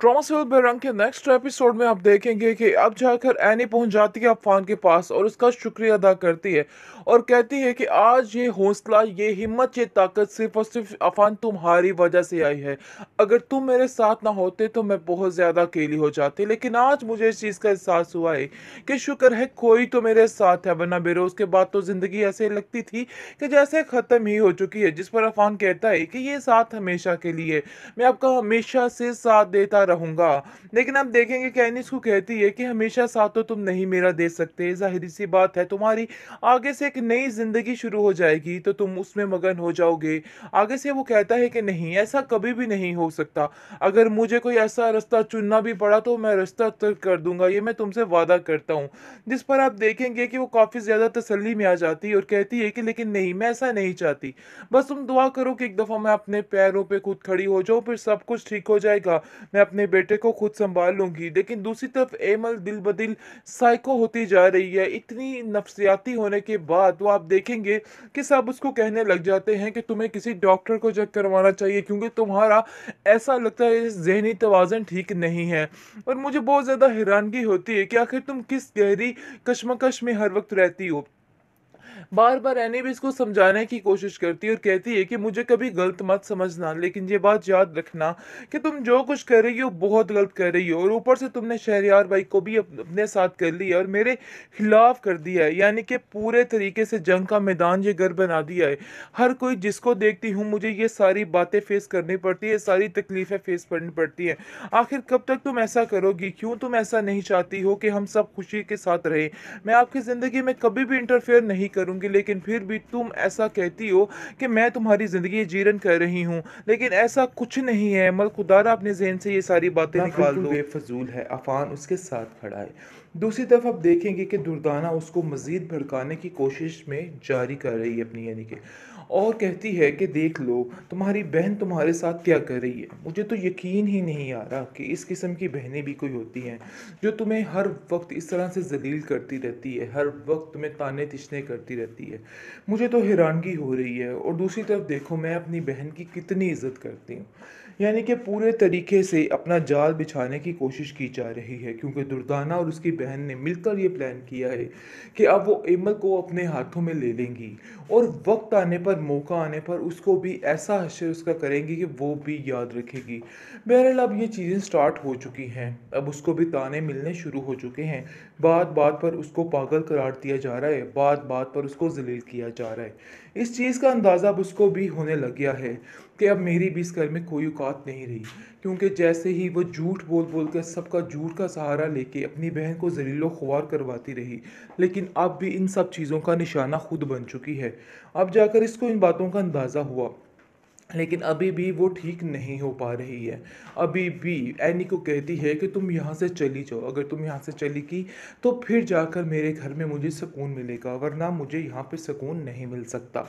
ट्रॉमासिल बेरंग के next episode में आप देखेंगे कि अब जाकर एनी पहुंच जाती है अफान के पास और उसका शुक्रिया अदा करती है और कहती है कि आज ये हौसला ये हिम्मत ये ताकत सिर्फ और सिर्फ अफान तुम्हारी वजह से आई है अगर तुम मेरे साथ ना होते तो मैं बहुत ज़्यादा अकेली हो जाती लेकिन आज मुझे इस चीज़ का एहसास हुआ है कि शुक्र है कोई तो मेरे साथ है वरना बेरोज़ उसके बाद तो ज़िंदगी ऐसे लगती थी कि जैसे ख़त्म ही हो चुकी है जिस पर अफान कहता है कि ये साथ हमेशा के लिए मैं आपका हमेशा से साथ देता रहूंगा लेकिन आप देखेंगे कैनिस को कहती है कि हमेशा साथ तो तुम नहीं मेरा दे सकते जाहिर सी बात है तुम्हारी आगे से एक नई ज़िंदगी शुरू हो जाएगी तो तुम उसमें मगन हो जाओगे आगे से वो कहता है कि नहीं ऐसा कभी भी नहीं हो सकता अगर मुझे कोई ऐसा रास्ता चुनना भी पड़ा तो मैं रास्ता तर्क कर दूंगा ये मैं तुमसे वादा करता हूँ जिस पर आप देखेंगे कि वो काफ़ी ज़्यादा तसली में आ जाती और कहती है कि लेकिन नहीं मैं ऐसा नहीं चाहती बस तुम दुआ करो कि एक दफ़ा मैं अपने पैरों पर खुद खड़ी हो जाऊँ फिर सब कुछ ठीक हो जाएगा मैं अपने अपने बेटे को खुद संभाल लूंगी लेकिन दूसरी तरफ एमल दिल बदिल साइको होती जा रही है इतनी नफसियाती होने के बाद वो आप देखेंगे कि सब उसको कहने लग जाते हैं कि तुम्हें किसी डॉक्टर को चेक करवाना चाहिए क्योंकि तुम्हारा ऐसा लगता है जहनी तोज़न ठीक नहीं है और मुझे बहुत ज़्यादा हैरानगी होती है कि आखिर तुम किस गहरी कशमकश में हर वक्त रहती हो बार बार एनी भी इसको समझाने की कोशिश करती है और कहती है कि मुझे कभी गलत मत समझना लेकिन ये बात याद रखना कि तुम जो कुछ कर रही हो बहुत गलत कर रही हो और ऊपर से तुमने शहरियार भाई को भी अपने साथ कर लिया और मेरे खिलाफ कर दिया है यानी कि पूरे तरीके से जंग का मैदान ये घर बना दिया है हर कोई जिसको देखती हूँ मुझे ये सारी बातें फेस करनी पड़ती है सारी तकलीफ़ें फेस करनी पड़ती हैं आखिर कब तक तुम ऐसा करोगी क्यों तुम ऐसा नहीं चाहती हो कि हम सब खुशी के साथ रहें मैं आपकी ज़िंदगी में कभी भी इंटरफेयर नहीं कर करूँगी लेकिन फिर भी तुम ऐसा कहती हो कि मैं तुम्हारी ज़िंदगी जीरन कर रही हूँ लेकिन ऐसा कुछ नहीं है मल खुदारा अपने जहन से ये सारी बातें निकाल दो बेफजूल है अफान उसके साथ खड़ा है दूसरी तरफ आप देखेंगे कि दुर्दाना उसको मज़ीद भड़काने की कोशिश में जारी कर रही है अपनी यानी कि और कहती है कि देख लो तुम्हारी बहन तुम्हारे साथ क्या कर रही है मुझे तो यकीन ही नहीं आ रहा कि इस किस्म की बहनें भी कोई होती हैं जो तुम्हें हर वक्त इस तरह से जलील करती रहती है हर वक्त तुम्हें ताने तिशने करती रहती है मुझे तो हैरानगी हो रही है और दूसरी तरफ देखो मैं अपनी बहन की कितनी इज्जत करती हूँ यानी कि पूरे तरीके से अपना जाल बिछाने की कोशिश की जा रही है क्योंकि दुर्दाना और उसकी बहन ने मिलकर ये प्लान किया है कि अब वो एमल को अपने हाथों में ले लेंगी और वक्त आने पर मौका आने पर उसको भी ऐसा हशर उसका करेंगी कि वो भी याद रखेगी बहरहाल अब ये चीज़ें स्टार्ट हो चुकी हैं अब उसको भी ताने मिलने शुरू हो चुके हैं बात बात पर उसको पागल करार दिया जा रहा है बात बात पर उसको जलील किया जा रहा है इस चीज़ का अंदाज़ा अब उसको भी होने लग गया है कि अब मेरी भी इस घर में कोई औकात नहीं रही क्योंकि जैसे ही वो झूठ बोल बोल कर सबका झूठ का सहारा लेके अपनी बहन को जलीलो खुवार करवाती रही लेकिन अब भी इन सब चीज़ों का निशाना खुद बन चुकी है अब जाकर इसको इन बातों का अंदाज़ा हुआ लेकिन अभी भी वो ठीक नहीं हो पा रही है अभी भी एनी को कहती है कि तुम यहाँ से चली जाओ अगर तुम यहाँ से चली गई तो फिर जाकर मेरे घर में मुझे सुकून मिलेगा वरना मुझे यहाँ पे सुकून नहीं मिल सकता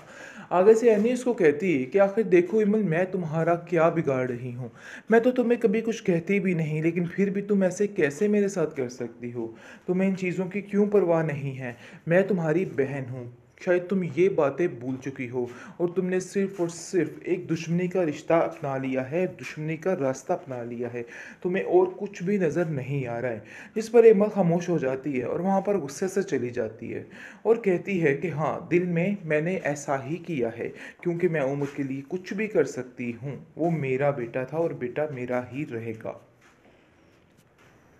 आगे से एनी उसको कहती है कि आखिर देखो इमल मैं तुम्हारा क्या बिगाड़ रही हूँ मैं तो तुम्हें कभी कुछ कहती भी नहीं लेकिन फिर भी तुम ऐसे कैसे मेरे साथ कर सकती हो तुम्हें इन चीज़ों की क्यों परवाह नहीं है मैं तुम्हारी बहन हूँ शायद तुम ये बातें भूल चुकी हो और तुमने सिर्फ और सिर्फ एक दुश्मनी का रिश्ता अपना लिया है दुश्मनी का रास्ता अपना लिया है तुम्हें और कुछ भी नज़र नहीं आ रहा है जिस पर एमा खामोश हो जाती है और वहाँ पर गुस्से से चली जाती है और कहती है कि हाँ दिल में मैंने ऐसा ही किया है क्योंकि मैं उम्र के लिए कुछ भी कर सकती हूँ वो मेरा बेटा था और बेटा मेरा ही रहेगा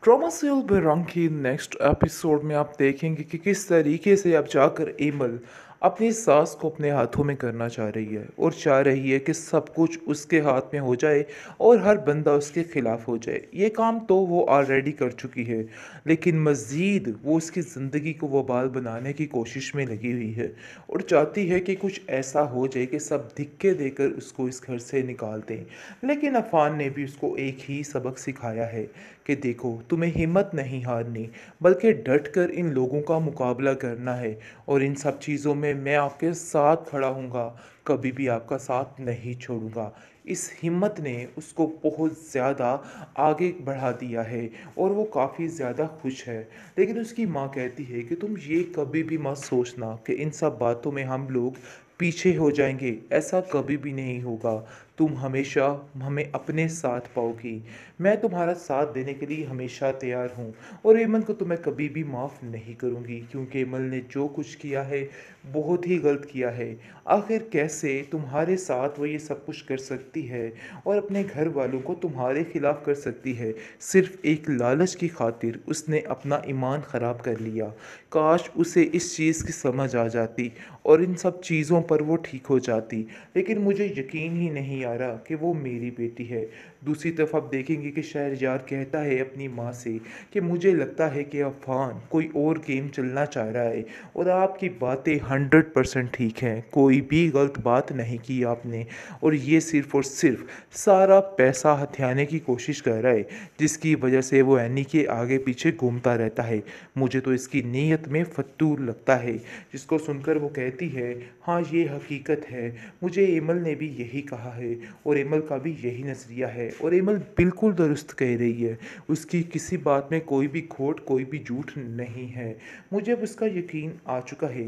क्रोमासिल बेरंग की नेक्स्ट एपिसोड में आप देखेंगे कि किस तरीके से अब जाकर एमल अपनी सास को अपने हाथों में करना चाह रही है और चाह रही है कि सब कुछ उसके हाथ में हो जाए और हर बंदा उसके ख़िलाफ़ हो जाए ये काम तो वो ऑलरेडी कर चुकी है लेकिन मज़ीद वो उसकी ज़िंदगी को वबाल बनाने की कोशिश में लगी हुई है और चाहती है कि कुछ ऐसा हो जाए कि सब धिक्के देकर उसको इस घर से निकाल दें लेकिन अफान ने भी उसको एक ही सबक सिखाया है कि देखो तुम्हें हिम्मत नहीं हारनी बल्कि डट कर इन लोगों का मुकाबला करना है और इन सब चीज़ों में मैं आपके साथ खड़ा हूँ कभी भी आपका साथ नहीं छोड़ूंगा इस हिम्मत ने उसको बहुत ज़्यादा आगे बढ़ा दिया है और वो काफ़ी ज़्यादा खुश है लेकिन उसकी माँ कहती है कि तुम ये कभी भी मत सोचना कि इन सब बातों में हम लोग पीछे हो जाएंगे ऐसा कभी भी नहीं होगा तुम हमेशा हमें अपने साथ पाओगी मैं तुम्हारा साथ देने के लिए हमेशा तैयार हूँ और एमन को तो मैं कभी भी माफ़ नहीं करूँगी क्योंकि ऐमल ने जो कुछ किया है बहुत ही गलत किया है आखिर कैसे तुम्हारे साथ वो ये सब कुछ कर सकती है और अपने घर वालों को तुम्हारे ख़िलाफ़ कर सकती है सिर्फ एक लालच की खातिर उसने अपना ईमान ख़राब कर लिया काश उसे इस चीज़ की समझ आ जाती और इन सब चीज़ों पर वो ठीक हो जाती लेकिन मुझे यकीन ही नहीं प्यारा कि वो मेरी बेटी है दूसरी तरफ आप देखेंगे कि शहरजार कहता है अपनी माँ से कि मुझे लगता है कि अफान कोई और गेम चलना चाह रहा है और आपकी बातें हंड्रेड परसेंट ठीक हैं कोई भी गलत बात नहीं की आपने और ये सिर्फ और सिर्फ सारा पैसा हथियाने की कोशिश कर रहा है जिसकी वजह से वो एनी के आगे पीछे घूमता रहता है मुझे तो इसकी नीयत में फतूर लगता है जिसको सुनकर वो कहती है हाँ ये हकीकत है मुझे एमल ने भी यही कहा है और एमल का भी यही नज़रिया है और एमल बिल्कुल दुरुस्त कह रही है उसकी किसी बात में कोई भी खोट कोई भी झूठ नहीं है मुझे अब उसका यकीन आ चुका है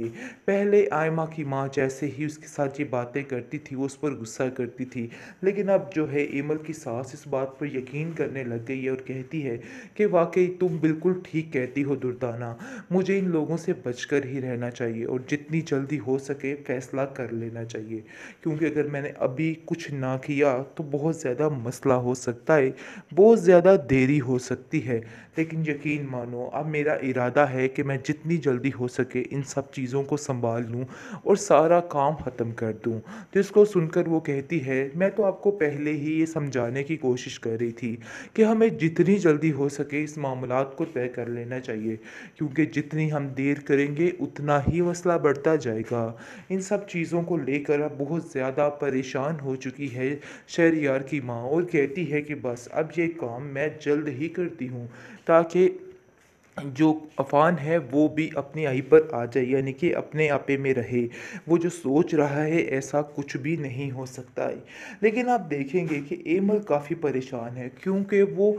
पहले आयमा की माँ जैसे ही उसके साथ ये बातें करती थी वो उस पर गुस्सा करती थी लेकिन अब जो है एमल की सास इस बात पर यकीन करने लग गई है और कहती है कि वाकई तुम बिल्कुल ठीक कहती हो दुर्दाना मुझे इन लोगों से बचकर ही रहना चाहिए और जितनी जल्दी हो सके फैसला कर लेना चाहिए क्योंकि अगर मैंने अभी कुछ ना किया तो बहुत ज़्यादा मसला हो सकता है बहुत ज़्यादा देरी हो सकती है लेकिन यकीन मानो अब मेरा इरादा है कि मैं जितनी जल्दी हो सके इन सब चीज़ों को संभाल लूँ और सारा काम ख़त्म कर दूँ तो इसको सुनकर वो कहती है मैं तो आपको पहले ही ये समझाने की कोशिश कर रही थी कि हमें जितनी जल्दी हो सके इस मामला को तय कर लेना चाहिए क्योंकि जितनी हम देर करेंगे उतना ही मसला बढ़ता जाएगा इन सब चीज़ों को लेकर अब बहुत ज़्यादा परेशान हो चुकी है शहर की माँ और कहती है कि बस अब ये काम मैं जल्द ही करती हूँ ताकि जो अफ़ान है वो भी अपने आई पर आ जाए यानी कि अपने आपे में रहे वो जो सोच रहा है ऐसा कुछ भी नहीं हो सकता है लेकिन आप देखेंगे कि एमल काफ़ी परेशान है क्योंकि वो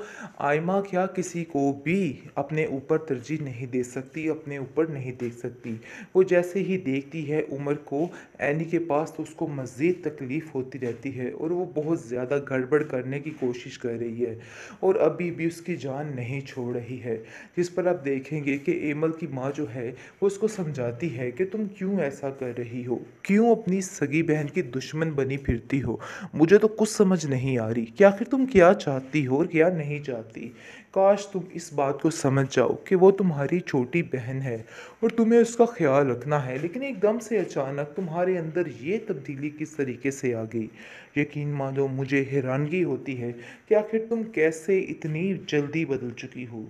आयमा क्या किसी को भी अपने ऊपर तरजीह नहीं दे सकती अपने ऊपर नहीं देख सकती वो जैसे ही देखती है उमर को एनी के पास तो उसको मज़ीद तकलीफ़ होती रहती है और वो बहुत ज़्यादा गड़बड़ करने की कोशिश कर रही है और अभी भी उसकी जान नहीं छोड़ रही है जिस पर आप देखेंगे कि एमल की माँ जो है वो उसको समझाती है कि तुम क्यों ऐसा कर रही हो क्यों अपनी सगी बहन की दुश्मन बनी फिरती हो मुझे तो कुछ समझ नहीं आ रही कि आखिर तुम क्या चाहती हो और क्या नहीं चाहती काश तुम इस बात को समझ जाओ कि वो तुम्हारी छोटी बहन है और तुम्हें उसका ख्याल रखना है लेकिन एकदम से अचानक तुम्हारे अंदर ये तब्दीली किस तरीके से आ गई यकीन मानो मुझे हैरानगी होती है कि आखिर तुम कैसे इतनी जल्दी बदल चुकी हो